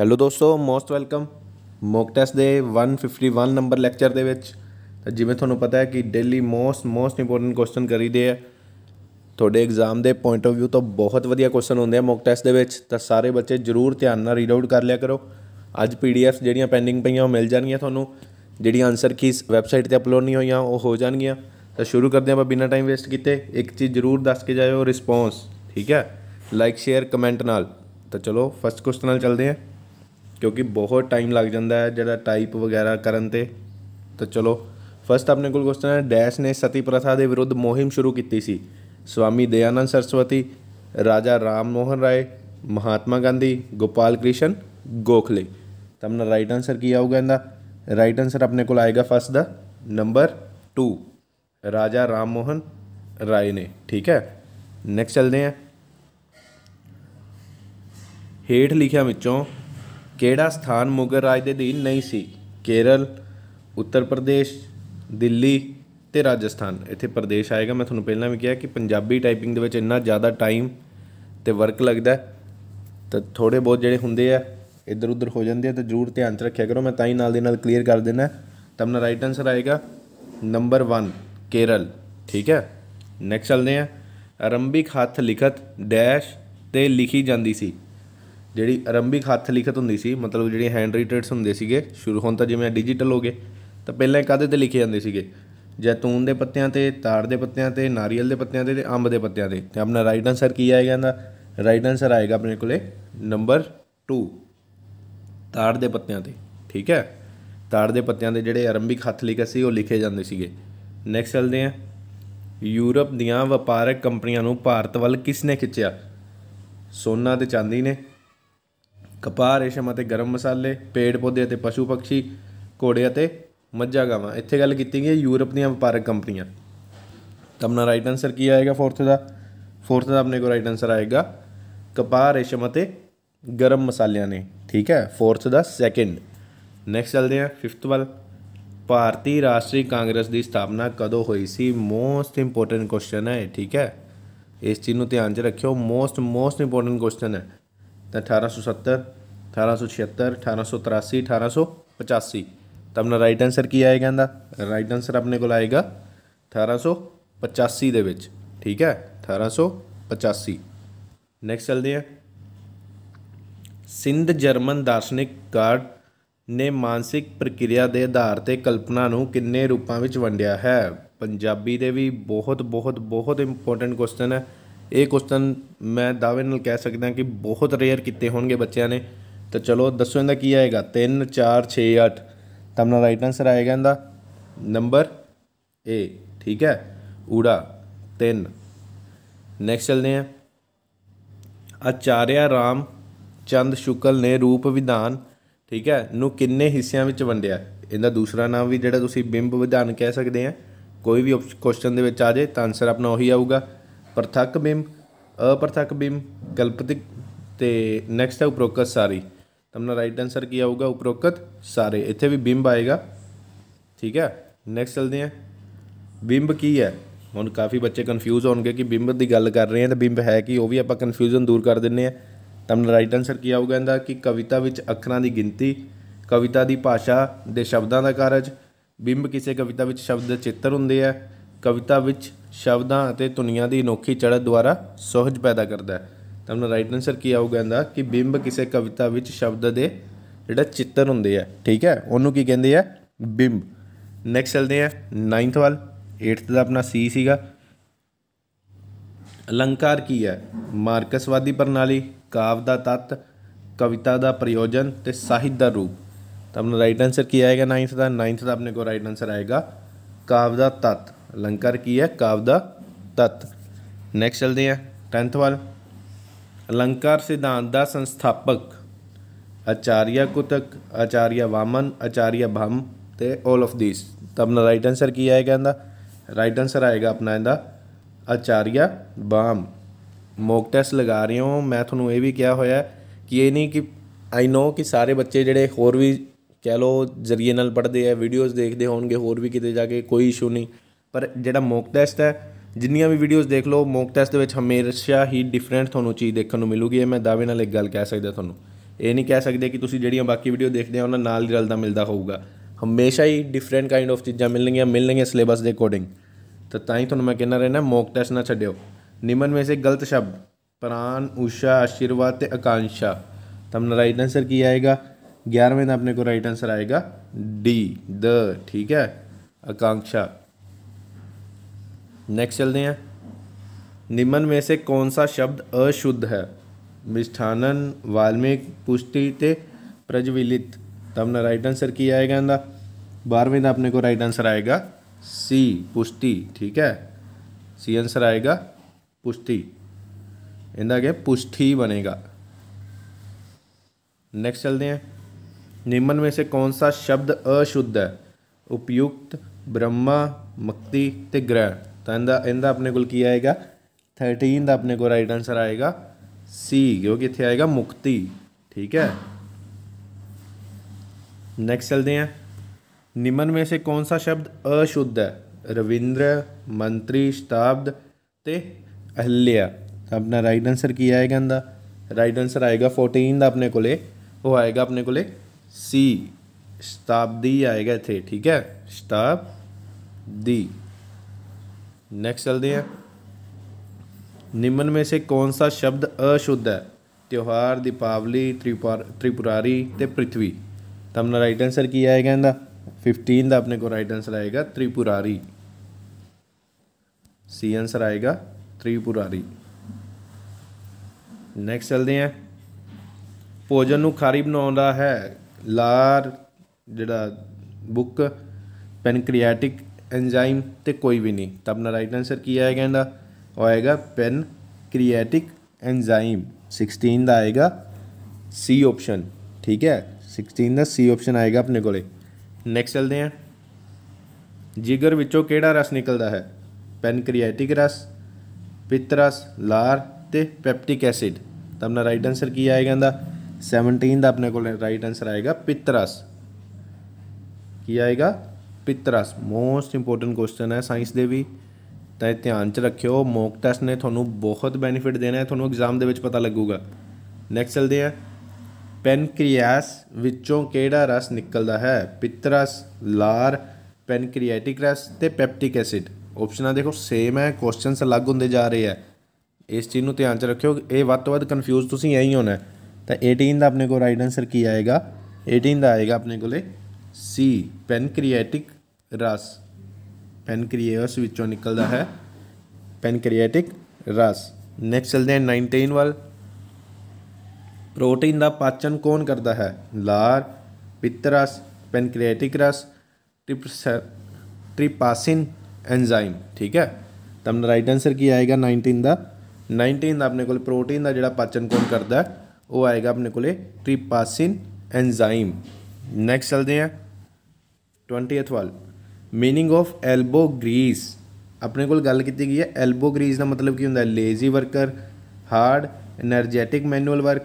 hello ਦੋਸਤੋ most welcome mock test ਦੇ 151 number lecture ਦੇ ਵਿੱਚ ਤਾਂ ਜਿਵੇਂ ਤੁਹਾਨੂੰ ਪਤਾ ਹੈ ਕਿ daily most most important question ਕਰੀਦੇ ਆ ਤੁਹਾਡੇ ਐਗਜ਼ਾਮ ਦੇ ਪੁਆਇੰਟ ਆਫ View ਤੋਂ ਬਹੁਤ ਵਧੀਆ ਕੁਐਸਚਨ ਹੁੰਦੇ ਆ ਮੌਕ ਟੈਸਟ ਦੇ ਵਿੱਚ ਤਾਂ ਸਾਰੇ ਬੱਚੇ ਜ਼ਰੂਰ ਧਿਆਨ ਨਾਲ ਰੀਡ ਆਊਟ ਕਰ ਲਿਆ ਕਰੋ ਅੱਜ ਪੀਡੀਐਫ ਜਿਹੜੀਆਂ ਪੈਂਡਿੰਗ ਪਈਆਂ ਉਹ ਮਿਲ ਜਾਣਗੀਆਂ ਤੁਹਾਨੂੰ ਜਿਹੜੀਆਂ ਆਨਸਰ ਕੀਸ ਵੈਬਸਾਈਟ ਤੇ ਅਪਲੋਡ ਨਹੀਂ ਹੋਈਆਂ ਉਹ ਹੋ ਜਾਣਗੀਆਂ ਤਾਂ ਸ਼ੁਰੂ ਕਰਦੇ ਆਪਾਂ ਬਿਨਾਂ ਟਾਈਮ ਵੇਸਟ ਕੀਤੇ ਇੱਕ ਚੀਜ਼ ਜ਼ਰੂਰ ਦੱਸ ਕੇ ਜਾਇਓ ਰਿਸਪੌਂਸ ਠੀਕ ਹੈ ਲਾਈਕ ਸ਼ੇਅਰ ਕਮੈਂਟ ਨਾਲ ਤਾਂ ਚਲੋ ਫਸਟ ਕੁਐਸਚਨ ਨਾਲ ਚੱਲਦੇ ਆਂ ਕਿਉਂਕਿ ਬਹੁਤ ਟਾਈਮ ਲੱਗ ਜਾਂਦਾ ਹੈ ਜਿਹੜਾ ਟਾਈਪ ਵਗੈਰਾ ਕਰਨ ਤੇ ਤਾਂ ਚਲੋ ਫਸਟ ਆਪਣੇ ਕੋਲ ਕੁਐਸਚਨ ਹੈ ਡੈਸ਼ ਨੇ ਸਤੀ ਪ੍ਰਥਾ ਦੇ ਵਿਰੁੱਧ ਮੁਹਿੰਮ ਸ਼ੁਰੂ ਕੀਤੀ ਸੀ ਸਵਾਮੀ ਦਇਆਨੰਦ ਸਰਸਵਤੀ ਰਾਜਾ ਰਾਮ ਮੋਹਨ ਰਾਏ ਮਹਾਤਮਾ ਗਾਂਧੀ ਗੋਪਾਲ ਕ੍ਰਿਸ਼ਨ ਗੋਖਲੇ ਤਾਂ ਮਨ ਰਾਈਟ ਆਨਸਰ ਕੀ ਆਊਗਾ ਇਹਦਾ ਰਾਈਟ ਆਨਸਰ ਆਪਣੇ ਕੋਲ ਆਏਗਾ ਫਸਟ ਦਾ ਨੰਬਰ 2 ਰਾਜਾ ਰਾਮ ਮੋਹਨ ਰਾਏ ਨੇ ਠੀਕ ਹੈ ਨੈਕਸਟ ਚੱਲਦੇ ਹਾਂ ਹੇਠ ਲਿਖਿਆ ਵਿੱਚੋਂ ਕਿਹੜਾ ਸਥਾਨ ਮੁਗਲ ਰਾਜ ਦੇ ਅਧੀਨ ਨਹੀਂ ਸੀ ਕੇਰਲ ਉੱਤਰ ਪ੍ਰਦੇਸ਼ ਦਿੱਲੀ ਤੇ ਰਾਜਸਥਾਨ ਇੱਥੇ ਪ੍ਰਦੇਸ਼ ਆਏਗਾ ਮੈਂ ਤੁਹਾਨੂੰ ਪਹਿਲਾਂ ਵੀ ਕਿਹਾ ਕਿ ਪੰਜਾਬੀ ਟਾਈਪਿੰਗ ਦੇ ਵਿੱਚ ਇੰਨਾ ਜ਼ਿਆਦਾ ਟਾਈਮ ਤੇ ਵਰਕ ਲੱਗਦਾ ਤਾਂ ਥੋੜੇ ਬਹੁਤ ਜਿਹੜੇ ਹੁੰਦੇ ਆ ਇੱਧਰ ਉੱਧਰ ਹੋ ਜਾਂਦੇ ਆ ਤਾਂ ਜ਼ਰੂਰ ਧਿਆਨ ਚ ਰੱਖਿਆ ਕਰੋ ਮੈਂ ਤਾਂ ਹੀ ਨਾਲ ਦੇ ਨਾਲ ਕਲੀਅਰ ਕਰ ਦੇਣਾ ਤਾਂ ਆਪਣਾ ਰਾਈਟ ਆਨਸਰ ਆਏਗਾ ਨੰਬਰ 1 ਕੇਰਲ ਠੀਕ ਹੈ ਨੈਕਸਟ ਚੱਲਦੇ ਆ ਆਰੰਭਿਕ ਹੱਥ ਲਿਖਤ ਡੈਸ਼ ਤੇ ਲਿਖੀ ਜਾਂਦੀ ਸੀ ਜਿਹੜੀ ਆਰੰਭਿਕ ਹੱਥ ਲਿਖਤ ਹੁੰਦੀ ਸੀ ਮਤਲਬ ਜਿਹੜੇ ਹੈਂਡ ਰਾਈਟਡਸ ਹੁੰਦੇ ਸੀਗੇ ਸ਼ੁਰੂ ਹੁਣ ਤਾਂ ਜਿਵੇਂ ਡਿਜੀਟਲ ਹੋ ਗਏ ਤਾਂ ਪਹਿਲਾਂ ਕਾਦੇ ਤੇ ਲਿਖੇ ਜਾਂਦੇ ਸੀਗੇ ਜੈਤੂਨ ਦੇ ਪੱਤਿਆਂ ਤੇ ਤਾੜ ਦੇ ਪੱਤਿਆਂ ਤੇ ਨਾਰੀਅਲ ਦੇ ਪੱਤਿਆਂ ਤੇ ਤੇ ਅੰਬ ਦੇ ਪੱਤਿਆਂ ਤੇ ਤੇ ਆਪਣਾ ਰਾਈਟ ਆਨਸਰ ਕੀ ਆਏਗਾ ਇਹਦਾ ਰਾਈਟ ਆਨਸਰ ਆਏਗਾ ਆਪਣੇ ਕੋਲੇ ਨੰਬਰ 2 ਤਾੜ ਦੇ ਪੱਤਿਆਂ ਤੇ ਠੀਕ ਹੈ ਤਾੜ ਦੇ ਪੱਤਿਆਂ ਦੇ ਜਿਹੜੇ ਆਰੰਭਿਕ ਹੱਥ ਲਿਖਤ ਸੀ ਉਹ ਲਿਖੇ ਜਾਂਦੇ ਸੀਗੇ ਨੈਕਸਟ ਚੱਲਦੇ ਆ ਯੂਰਪ ਦੀਆਂ ਵਪਾਰਕ ਕੰਪਨੀਆਂ ਨੂੰ ਭਾਰਤ ਵੱਲ ਕਿਸ ਨੇ ਖਿੱਚਿਆ ਸੋਨਾ ਤੇ ਚਾਂਦੀ ਨੇ ਕਪਾਹ ਰੇਸ਼ਮ ਅਤੇ ਗਰਮ ਮਸਾਲੇ ਪੇੜ ਪੌਦੇ ਅਤੇ ਪਸ਼ੂ ਪੰਛੀ ਘੋੜੇ ਅਤੇ ਮੱਝਾਂ ਗਾਵਾਂ ਇੱਥੇ ਗੱਲ ਕੀਤੀ ਗਈ ਯੂਰਪ ਦੀਆਂ ਵਪਾਰਕ ਕੰਪਨੀਆਂ ਤਾਂ ਆਪਣਾ ਰਾਈਟ ਆਨਸਰ ਕੀ ਆਏਗਾ 4th ਦਾ 4th ਦਾ ਆਪਣੇ ਕੋ ਰਾਈਟ ਆਨਸਰ ਆਏਗਾ ਕਪਾਹ ਰੇਸ਼ਮ ਅਤੇ ਗਰਮ ਮਸਾਲਿਆਂ ਨੇ ਠੀਕ ਹੈ 4th ਦਾ ਸੈਕਿੰਡ ਨੈਕਸਟ ਚੱਲਦੇ ਹਾਂ 5th ਵੱਲ ਭਾਰਤੀ ਰਾਸ਼ਟਰੀ ਕਾਂਗਰਸ ਦੀ ਸਥਾਪਨਾ ਕਦੋਂ ਹੋਈ ਸੀ ਮੋਸਟ ਇੰਪੋਰਟੈਂਟ ਕੁਐਸਚਨ ਹੈ ਠੀਕ ਹੈ ਇਸ ਚੀਜ਼ ਨੂੰ ਧਿਆਨ 'ਚ ਰੱਖਿਓ ਮੋਸਟ ਮੋਸਟ ਇੰਪੋਰਟੈਂਟ ਕੁਐਸਚਨ ਹੈ ਤਾਂ 1870 1876 1883 1885 ਤਾਂ ਆਪਣਾ ਰਾਈਟ ਆਨਸਰ ਕੀ ਆਏਗਾ ਇਹਦਾ ਰਾਈਟ ਆਨਸਰ ਆਪਣੇ ਕੋਲ ਆਏਗਾ 1885 ਦੇ ਵਿੱਚ ਠੀਕ ਹੈ 1885 ਨੈਕਸਟ ਚਲਦੇ ਆ ਸਿੰਧ ਜਰਮਨ ਦਾਰਸ਼ਨਿਕ ਕਾਰਡ ਨੇ ਮਾਨਸਿਕ ਪ੍ਰਕਿਰਿਆ ਦੇ ਆਧਾਰ ਤੇ ਕਲਪਨਾ ਨੂੰ ਕਿੰਨੇ ਰੂਪਾਂ ਵਿੱਚ ਵੰਡਿਆ ਹੈ ਪੰਜਾਬੀ ਦੇ ਵੀ ਬਹੁਤ ਬਹੁਤ ਬਹੁਤ ਇੰਪੋਰਟੈਂਟ ਕੁਐਸਚਨ ਹੈ ਇਹ ਕੁਐਸਚਨ ਮੈਂ ਦਾਅਵੇ ਨਾਲ ਕਹਿ ਸਕਦਾ ਕਿ ਬਹੁਤ ਰੇਅਰ ਕੀਤੇ ਹੋਣਗੇ ਬੱਚਿਆਂ ਨੇ ਤਾਂ ਚਲੋ ਦੱਸੋ ਇਹਦਾ ਕੀ ਆਏਗਾ 3 4 6 8 ਤਾਂ ਆਪਣਾ ਰਾਈਟ ਆਨਸਰ ਆਏਗਾ ਇਹਦਾ ਨੰਬਰ A ਠੀਕ ਹੈ ਊੜਾ 3 ਨੈਕਸਟ ਚਲਦੇ ਆ ਆਚਾਰਿਆ ਰਾਮ ਚੰਦ ਸ਼ੁਕਲ ਨੇ ਰੂਪ ਵਿਧਾਨ ਠੀਕ ਹੈ ਨੂੰ ਕਿੰਨੇ ਹਿੱਸਿਆਂ ਵਿੱਚ ਵੰਡਿਆ ਇਹਦਾ ਦੂਸਰਾ ਨਾਮ ਵੀ ਜਿਹੜਾ ਤੁਸੀਂ ਬਿੰਬ ਵਿਧਾਨ ਕਹਿ ਸਕਦੇ ਆ ਕੋਈ ਵੀ ਕੁਐਸਚਨ ਦੇ ਵਿੱਚ ਆ ਜਾਏ ਤਾਂ ਆਨਸਰ ਆਪਣਾ ਉਹੀ ਆਊਗਾ ਪ੍ਰਥਕ ਬਿੰਬ ਅਪ੍ਰਥਕ ਬਿੰਬ ਕਲਪਤਿਕ ਤੇ ਨੈਕਸਟ ਹੈ ਉਪਰੋਕਤ ਸਾਰੀ ਤੁਹਾਨੂੰ ਰਾਈਟ ਆਨਸਰ ਕੀ ਆਊਗਾ ਉਪਰੋਕਤ ਸਾਰੇ ਇੱਥੇ ਵੀ ਬਿੰਬ ਆਏਗਾ ਠੀਕ ਹੈ ਨੈਕਸਟ ਚਲਦੇ ਆ ਬਿੰਬ ਕੀ ਹੈ ਹੁਣ ਕਾਫੀ ਬੱਚੇ ਕਨਫਿਊਜ਼ ਹੋਣਗੇ ਕਿ ਬਿੰਬ ਦੀ ਗੱਲ ਕਰ ਰਹੇ ਆ ਤਾਂ ਬਿੰਬ ਹੈ ਕੀ ਉਹ ਵੀ ਆਪਾਂ ਕਨਫਿਊਜ਼ਨ ਦੂਰ ਕਰ ਦਿੰਨੇ ਆ ਤੁਹਾਨੂੰ ਰਾਈਟ ਆਨਸਰ ਕੀ ਆਊਗਾ ਇਹਦਾ ਕਿ ਕਵਿਤਾ ਵਿੱਚ ਅੱਖਰਾਂ ਦੀ ਗਿਣਤੀ ਕਵਿਤਾ ਦੀ ਭਾਸ਼ਾ ਦੇ ਸ਼ਬਦਾਂ ਦਾ ਕਾਰਜ ਬਿੰਬ ਕਿਸੇ ਕਵਿਤਾ ਵਿੱਚ ਸ਼ਬਦ ਚਿੱਤਰ ਹੁੰਦੇ ਆ ਕਵਿਤਾ ਵਿੱਚ ਸ਼ਬਦਾਂ ਅਤੇ ਧੁਨੀਆਂ ਦੀ ਅਨੋਖੀ ਚੜ੍ਹਤ ਦੁਆਰਾ ਸੋਹਜ ਪੈਦਾ ਕਰਦਾ ਹੈ ਤਾਂ ਆਪਣਾ ਰਾਈਟ ਆਨਸਰ ਕੀ ਆਊਗਾ ਇਹਦਾ ਕਿ ਬਿੰਬ ਕਿਸੇ ਕਵਿਤਾ ਵਿੱਚ ਸ਼ਬਦ ਦੇ ਜਿਹੜਾ ਚਿੱਤਰ ਹੁੰਦੇ ਆ ਠੀਕ ਹੈ ਉਹਨੂੰ ਕੀ ਕਹਿੰਦੇ ਆ ਬਿੰਬ ਨੈਕਸਟ ਚਲਦੇ ਆ 9th ਵਾਲ 8th ਦਾ ਆਪਣਾ ਸੀ ਸੀਗਾ ਅਲੰਕਾਰ ਕੀ ਹੈ ਮਾਰਕਸਵਾਦੀ ਪ੍ਰਣਾਲੀ ਕਾਵ ਦਾ ਤੱਤ ਕਵਿਤਾ ਦਾ ਪ੍ਰਯੋਜਨ ਤੇ ਸਾਹਿਤ ਦਾ ਰੂਪ ਤਾਂ ਆਪਣਾ ਰਾਈਟ ਆਨਸਰ ਕੀ ਆਏਗਾ 9th ਦਾ 9th ਦਾ ਆਪਣੇ ਕੋਲ ਰਾਈਟ ਆਨਸਰ ਆਏਗਾ ਕਾਵ ਦਾ ਤੱਤ ਅਲੰਕਾਰ ਕੀ ਹੈ ਕਾਵ ਦਾ ਤਤ ਨੈਕਸਟ ਚਲਦੇ ਆ 10th ਵਾਲ ਅਲੰਕਾਰ ਸਿਧਾਂਤ ਦਾ ਸੰਸਥਾਪਕ ਆਚਾਰੀਆ ਕੁਤਕ ਆਚਾਰੀਆ ਵਾਮਨ ਆਚਾਰੀਆ ਭਮ ਤੇ 올 ਆਫ ਥੀਸ ਤਾਂ ਆਪਣਾ ਰਾਈਟ ਆਨਸਰ ਕੀ ਆਏਗਾ ਇਹਦਾ ਰਾਈਟ ਆਨਸਰ ਆਏਗਾ ਆਪਣਾ ਇਹਦਾ ਆਚਾਰੀਆ ਬਾਮ ਮੋਕ ਟੈਸਟ ਲਗਾ ਰਹੇ ਹਾਂ ਮੈਂ ਤੁਹਾਨੂੰ ਇਹ ਵੀ ਕਿਹਾ ਹੋਇਆ ਕਿ ਇਹ ਨਹੀਂ ਕਿ ਆਈ نو ਕਿ ਸਾਰੇ ਬੱਚੇ ਜਿਹੜੇ ਹੋਰ ਵੀ ਕਹਿ ਲੋ ਜ਼ਰੀਏ ਨਾਲ ਪੜਦੇ ਆ ਵੀਡੀਓਜ਼ ਦੇਖਦੇ ਹੋਣਗੇ ਹੋਰ ਵੀ ਕਿਤੇ ਜਾ ਕੇ ਕੋਈ ਇਸ਼ੂ ਨਹੀਂ ਪਰ ਜਿਹੜਾ ਮੌਕ ਟੈਸਟ ਹੈ ਜਿੰਨੀਆਂ ਵੀ ਵੀਡੀਓਜ਼ ਦੇਖ ਲਓ ਮੌਕ ਟੈਸਟ ਦੇ ਵਿੱਚ ਹਮੇਸ਼ਾ ਹੀ ਡਿਫਰੈਂਟ ਤੁਹਾਨੂੰ ਚੀਜ਼ ਦੇਖਣ ਨੂੰ ਮਿਲੂਗੀ ਇਹ ਮੈਂ ਦਾਅਵੇ ਨਾਲ ਇੱਕ ਗੱਲ ਕਹਿ ਸਕਦਾ ਤੁਹਾਨੂੰ ਇਹ ਨਹੀਂ ਕਹਿ ਸਕਦੇ ਕਿ ਤੁਸੀਂ ਜਿਹੜੀਆਂ ਬਾਕੀ ਵੀਡੀਓ ਦੇਖਦੇ ਆ ਉਹਨਾਂ ਨਾਲ ਰਲਦਾ ਮਿਲਦਾ ਹੋਊਗਾ ਹਮੇਸ਼ਾ ਹੀ ਡਿਫਰੈਂਟ ਕਾਈਂਡ ਆਫ ਚੀਜ਼ਾਂ ਮਿਲਣਗੀਆਂ ਮਿਲਣਗੀਆਂ ਸਿਲੇਬਸ ਦੇ ਅਕੋਰਡਿੰਗ ਤਾਂ ਤਾਂ ਹੀ ਤੁਹਾਨੂੰ ਮੈਂ ਕਹਿਣਾ ਰਹਿਣਾ ਮੌਕ ਟੈਸਟ ਨਾ ਛੱਡਿਓ ਨਿਮਨ ਵਿੱਚ ਇੱਕ ਗਲਤ ਸ਼ਬਦ ਪ੍ਰਾਨ ਉਸ਼ਾ ਆਸ਼ੀਰਵਾਦ ਤੇ ਆਕਾਂਸ਼ਾ ਤੁਹਾਨੂੰ ਰਾਈਟ ਆਨਸਰ ਕੀ ਆਏਗਾ 11ਵੇਂ ਦਾ ਆਪਣੇ ਕੋ ਰਾਈਟ ਆਨਸਰ ਆਏਗਾ ਡੀ ਦ ਠੀਕ ਹੈ ਆਕਾਂਸ਼ਾ नेक्स्ट चलते हैं निम्न में से कौन सा शब्द अशुद्ध है मिष्ठानन वाल्मीकि पुष्टि ते प्रज्वलित तो अपना राइट आंसर की आएगा इनका बारहवें का अपने को राइट आंसर आएगा सी पुष्टि ठीक है सी आंसर आएगा पुष्टि इंदा क्या पुष्टि बनेगा नेक्स्ट चलते हैं निम्न में से कौन सा शब्द अशुद्ध है उपयुक्त ब्रह्मा मक्ति ते ग्रह तो आंदा आंदा अपने को आएगा थर्टीन का अपने को राइट आंसर आएगा सी क्योंकि इतने आएगा मुक्ति ठीक है नेक्स्ट चलते हैं निम्न में से कौन सा शब्द अशुद्ध है रविंद्र मंत्री शताब्द ते अहल्या तो अपना राइट आंसर की आएगा इंदा राइट आंसर आएगा फोर्टीन का अपने को वो आएगा अपने को सी शताब्दी आएगा इतने ठीक है शताब्दी नेक्स्ट चलते हैं निम्न में से कौन सा शब्द अशुद्ध है त्यौहार दीपावली त्रिपुर त्रिपुरारी तो पृथ्वी तो अपना राइट आंसर की आएगा इनका फिफ्टीन का अपने को राइट आंसर आएगा त्रिपुरारी सी आंसर आएगा त्रिपुरारी ਨੈਕਸਟ ਚੱਲਦੇ ਆ ਭੋਜਨ ਨੂੰ ਖਾਰੀ ਬਣਾਉਂਦਾ ਹੈ ਲਾਰ ਜਿਹੜਾ ਬੁੱਕ ਪੈਨਕ੍ਰੀਆਟਿਕ ਐਂਜ਼ਾਈਮ ਤੇ ਕੋਈ ਵੀ ਨਹੀਂ ਤਾਂ ਆਪਣਾ ਰਾਈਟ ਆਨਸਰ ਕੀ ਆਏਗਾ ਇਹਦਾ ਉਹ ਆਏਗਾ ਪੈਨ ਕ੍ਰੀਏਟਿਕ ਐਂਜ਼ਾਈਮ 16 ਦਾ ਆਏਗਾ ਸੀ ਆਪਸ਼ਨ ਠੀਕ ਹੈ 16 ਦਾ ਸੀ ਆਪਸ਼ਨ ਆਏਗਾ ਆਪਣੇ ਕੋਲੇ ਨੈਕਸਟ ਚਲਦੇ ਹਾਂ ਜਿਗਰ ਵਿੱਚੋਂ ਕਿਹੜਾ ਰਸ ਨਿਕਲਦਾ ਹੈ ਪੈਨਕ੍ਰੀਏਟਿਕ ਰਸ ਪਿਤ ਰਸ ਲਾਰ ਤੇ ਪੈਪਟਿਕ ਐਸਿਡ ਤਾਂ ਆਪਣਾ ਰਾਈਟ ਆਨਸਰ ਕੀ ਆਏਗਾ ਇਹਦਾ 17 ਦਾ ਆਪਣੇ ਕੋਲੇ ਰਾਈਟ ਆਨਸਰ ਆਏਗਾ ਪਿਤ ਰਸ ਕੀ ਆਏਗਾ ਪਿਤਰਸ ਮੋਸਟ ਇੰਪੋਰਟੈਂਟ ਕੁਐਸਚਨ ਹੈ ਸਾਇੰਸ ਦੇ ਵੀ ਤਾਂ ਇਹ ਧਿਆਨ 'ਚ ਰੱਖਿਓ ਮੌਕ ਟੈਸਟ ਨੇ ਤੁਹਾਨੂੰ ਬਹੁਤ ਬੈਨੀਫਿਟ ਦੇਣਾ ਹੈ ਤੁਹਾਨੂੰ ਐਗਜ਼ਾਮ ਦੇ ਵਿੱਚ ਪਤਾ ਲੱਗੂਗਾ ਨੈਕਸਟ ਚਲਦੇ ਆ ਪੈਨਕ੍ਰੀਆਸ ਵਿੱਚੋਂ ਕਿਹੜਾ ਰਸ ਨਿਕਲਦਾ ਹੈ ਪਿਤਰਸ ਲਾਰ ਪੈਨਕ੍ਰੀਆਟਿਕ ਰਸ ਤੇ ਪੈਪਟਿਕ ਐਸਿਡ ਆਪਸ਼ਨਾਂ ਦੇਖੋ ਸੇਮ ਹੈ ਕੁਐਸਚਨਸ ਅਲੱਗ ਹੁੰਦੇ ਜਾ ਰਹੇ ਆ ਇਸ ਚੀਜ਼ ਨੂੰ ਧਿਆਨ 'ਚ ਰੱਖਿਓ ਇਹ ਵੱਧ ਤੋਂ ਵੱਧ ਕਨਫਿਊਜ਼ ਤੁਸੀਂ ਐਂ ਹੀ ਹੋਣਾ ਤਾਂ 18 ਦਾ ਆਪਣੇ ਕੋਲ ਰਾਈਟ ਆਨਸਰ ਕੀ ਆਏਗਾ 18 ਦਾ ਆਏਗਾ ਆਪਣੇ ਕੋਲੇ ਸੀ ਪੈਨਕ੍ਰੀਆਟਿਕ रस ਪੈਨਕ੍ਰੀਅਸ निकलता है पेनक्रियाटिक रस नैक्सट चलते हैं नाइनटीन 19 प्रोटीन का पाचन कौन करता है लार रस पेनक्रियाटिक रस ट्रिपासिन एंजाइम ठीक है तो अपना राइट आंसर की आएगा नाइनटीन का नाइनटीन अपने को प्रोटीन का जो पाचन कौन करता है वो आएगा अपने को ट्रिपासिन एंजाइम नैक्सट चलते हैं ट्वेंटीएथ वाल ਮੀਨਿੰਗ ਆਫ ਐਲਬੋ ਗਰੀਸ ਆਪਣੇ ਕੋਲ ਗੱਲ ਕੀਤੀ ਗਈ ਹੈ ਐਲਬੋ ਗਰੀਸ ਦਾ ਮਤਲਬ ਕੀ ਹੁੰਦਾ ਹੈ lazy worker hard energetic manual work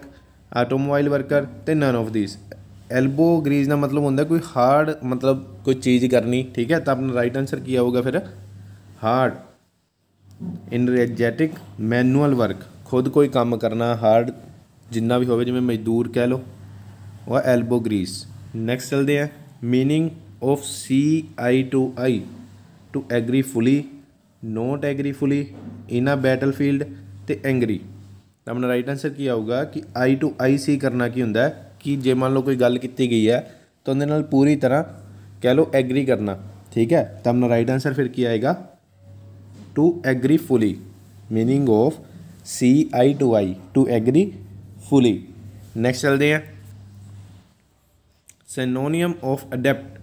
automobile worker ਤੇ none of these elbow grease ਦਾ ਮਤਲਬ ਹੁੰਦਾ ਕੋਈ ਹਾਰਡ ਮਤਲਬ ਕੋਈ ਚੀਜ਼ ਕਰਨੀ ਠੀਕ ਹੈ ਤਾਂ ਆਪਣਾ ਰਾਈਟ ਆਨਸਰ ਕੀ ਆਊਗਾ ਫਿਰ ਹਾਰਡ એનਰਜੈਟਿਕ ਮੈਨੂਅਲ ਵਰਕ ਖੁਦ ਕੋਈ ਕੰਮ ਕਰਨਾ ਹਾਰਡ ਜਿੰਨਾ ਵੀ ਹੋਵੇ ਜਿਵੇਂ ਮਜ਼ਦੂਰ ਕਹਿ ਲਓ ਉਹ ਐਲਬੋ ਗਰੀਸ ਨੈਕਸਟ ਚਲਦੇ ਆ meaning of CI to I to agree fully, not agree fully, in a battlefield ਤੇ angry ਤਾਂ ਆਪਣਾ ਰਾਈਟ ਆਨਸਰ ਕੀ ਆਊਗਾ ਕਿ I to IC ਕਰਨਾ ਕੀ ਹੁੰਦਾ ਹੈ ਕਿ ਜੇ ਮੰਨ ਲਓ ਕੋਈ ਗੱਲ ਕੀਤੀ ਗਈ ਹੈ ਤਾਂ ਉਹਦੇ ਨਾਲ ਪੂਰੀ ਤਰ੍ਹਾਂ ਕਹਿ ਲਓ ਐਗਰੀ ਕਰਨਾ ਠੀਕ ਹੈ ਤਾਂ ਆਪਣਾ ਰਾਈਟ ਆਨਸਰ ਫਿਰ ਕੀ ਆਏਗਾ to agree fully meaning of C I to I to agree fully next चलते हैं सेनोनियम ऑफ अडेप्ट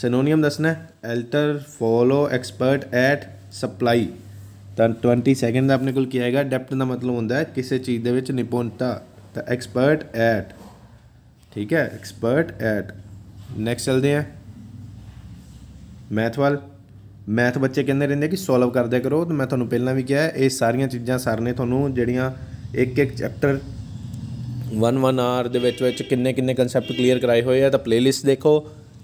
synonym ਦੱਸਣਾ alter follow expert at supply ਤਾਂ 20 ਸੈਕਿੰਡ ਦਾ ਆਪਣੇ ਕੋਲ ਕੀ ਆਏਗਾ ਡੈਪਟ ਦਾ ਮਤਲਬ ਹੁੰਦਾ ਹੈ ਕਿਸੇ ਚੀਜ਼ ਦੇ ਵਿੱਚ ਨਿਪੁੰਨਤਾ ਤਾਂ ਐਕਸਪਰਟ ਐਟ ਠੀਕ ਹੈ ਐਕਸਪਰਟ ਐਟ ਨੈਕਸਟ ਚਲਦੇ ਆ ਮੈਥ ਵਾਲ ਮੈਥ ਬੱਚੇ ਕਹਿੰਦੇ ਰਹਿੰਦੇ ਕਿ ਸੋਲਵ ਕਰਦੇ ਕਰੋ ਤਾਂ ਮੈਂ ਤੁਹਾਨੂੰ ਪਹਿਲਾਂ ਵੀ ਕਿਹਾ ਇਹ ਸਾਰੀਆਂ ਚੀਜ਼ਾਂ ਸਰ ਨੇ ਤੁਹਾਨੂੰ ਜਿਹੜੀਆਂ ਇੱਕ ਇੱਕ ਚੈਪਟਰ 1 1 ਆਰ ਦੇ ਵਿੱਚ ਵਿੱਚ ਕਿੰਨੇ ਕਿੰਨੇ ਕਨਸੈਪਟ ਕਲੀਅਰ ਕਰਾਏ ਹੋਏ ਆ ਤਾਂ ਪਲੇਲਿਸਟ ਦੇਖੋ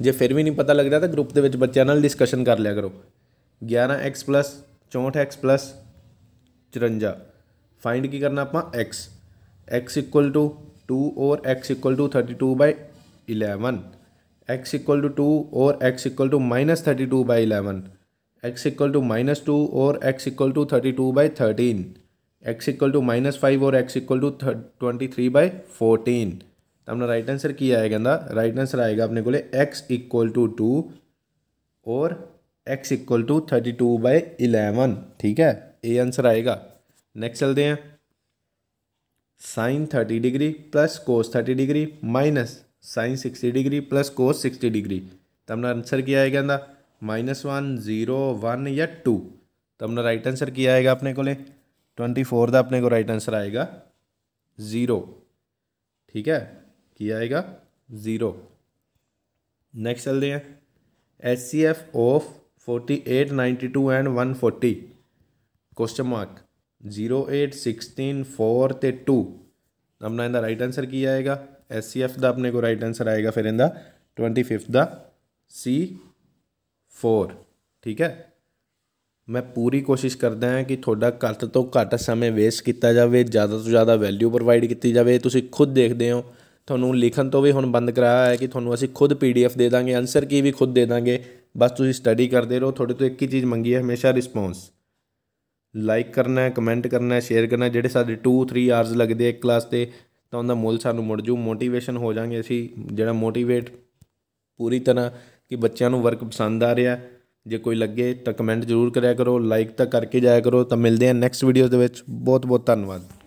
ਜੇ ਫਿਰ ਵੀ ਨਹੀਂ ਪਤਾ तो ग्रुप के बच्चों डिस्कशन कर लिया करो ग्यारह एक्स प्लस चौंठ एक्स प्लस चुरंजा फाइंड की करना आप X X equal to two और X equal to thirty two by eleven X equal to two और X equal to minus thirty two by eleven X equal to minus two और X equal to thirty two by thirteen X equal to minus five और X equal to twenty three by fourteen तो अपना right answer की आएगा क्या right answer आएगा अपने को एक्स इक्वल टू टू और X equal to thirty two by eleven ठीक है ए आंसर आएगा नेक्स्ट चलते हैं sine thirty degree plus cos thirty degree minus sine sixty degree plus cos sixty degree तो अपना आंसर क्या आएगा क्या माइनस वन जीरो वन या टू तो अपना राइट आंसर क्या आएगा अपने को ले ट्वेंटी फोर का अपने को राइट आंसर आएगा ज़ीरो ठीक है ਕੀ ਆਏਗਾ 0 ਨੈਕਸਟ ਚਲਦੇ हैं H C F of forty eight ninety two and mark 08 16 4 ਤੇ 2 ਆਪਣਾ ਇਹਦਾ ਰਾਈਟ ਆਨਸਰ ਕੀ ਆਏਗਾ ਐਸਸੀਐਫ ਦਾ ਆਪਣੇ ਕੋ ਰਾਈਟ ਆਨਸਰ ਆਏਗਾ ਫਿਰ ਇਹਦਾ 25th ਦਾ ਸੀ 4 ਠੀਕ ਹੈ ਮੈਂ ਪੂਰੀ ਕੋਸ਼ਿਸ਼ ਕਰਦਾ ਹਾਂ ਕਿ ਤੁਹਾਡਾ ਘੱਟ ਤੋਂ ਘੱਟ ਸਮੇਂ ਵੇਸਟ ਕੀਤਾ ਜਾਵੇ ਜ਼ਿਆਦਾ ਤੋਂ ਜ਼ਿਆਦਾ ਵੈਲਿਊ ਪ੍ਰੋਵਾਈਡ ਕੀਤੀ ਜਾਵੇ ਤੁਸੀਂ ਖੁਦ ਦੇਖਦੇ ਹੋ ਤੁਹਾਨੂੰ ਲਿਖਣ ਤੋਂ ਵੀ ਹੁਣ ਬੰਦ ਕਰਾਇਆ ਹੈ ਕਿ ਤੁਹਾਨੂੰ ਅਸੀਂ ਖੁਦ ਪੀਡੀਐਫ ਦੇ ਦਾਂਗੇ ਆਨਸਰ ਕੀ ਵੀ ਖੁਦ ਦੇ ਦਾਂਗੇ ਬਸ ਤੁਸੀਂ ਸਟੱਡੀ ਕਰਦੇ ਰਹੋ ਤੁਹਾਡੇ ਤੋਂ ਇੱਕ ਹੀ ਚੀਜ਼ ਮੰਗੀ ਹੈ ਹਮੇਸ਼ਾ ਰਿਸਪੌਂਸ ਲਾਈਕ ਕਰਨਾ ਹੈ ਕਮੈਂਟ ਕਰਨਾ ਹੈ ਸ਼ੇਅਰ ਕਰਨਾ ਜਿਹੜੇ ਸਾਡੇ 2 3 ਆਰਸ ਲੱਗਦੇ ਇੱਕ ਕਲਾਸ ਤੇ ਤਾਂ ਉਹਦਾ ਮੁੱਲ ਸਾਨੂੰ ਮੁੜ ਜੂ ਮੋਟੀਵੇਸ਼ਨ ਹੋ ਜਾਾਂਗੇ ਅਸੀਂ ਜਿਹੜਾ ਮੋਟੀਵੇਟ ਪੂਰੀ ਤਰ੍ਹਾਂ ਕਿ ਬੱਚਿਆਂ ਨੂੰ ਵਰਕ ਪਸੰਦ ਆ ਰਿਹਾ ਜੇ ਕੋਈ ਲੱਗੇ ਤਾਂ ਕਮੈਂਟ ਜ਼ਰੂਰ ਕਰਿਆ ਕਰੋ ਲਾਈਕ ਤਾਂ ਕਰਕੇ ਜਾਇਆ ਕਰੋ ਤਾਂ ਮਿਲਦੇ ਹਾਂ ਨੈਕਸਟ ਵੀਡੀਓਜ਼ ਦੇ ਵਿੱਚ ਬਹੁਤ ਬਹੁਤ ਧੰਨਵਾਦ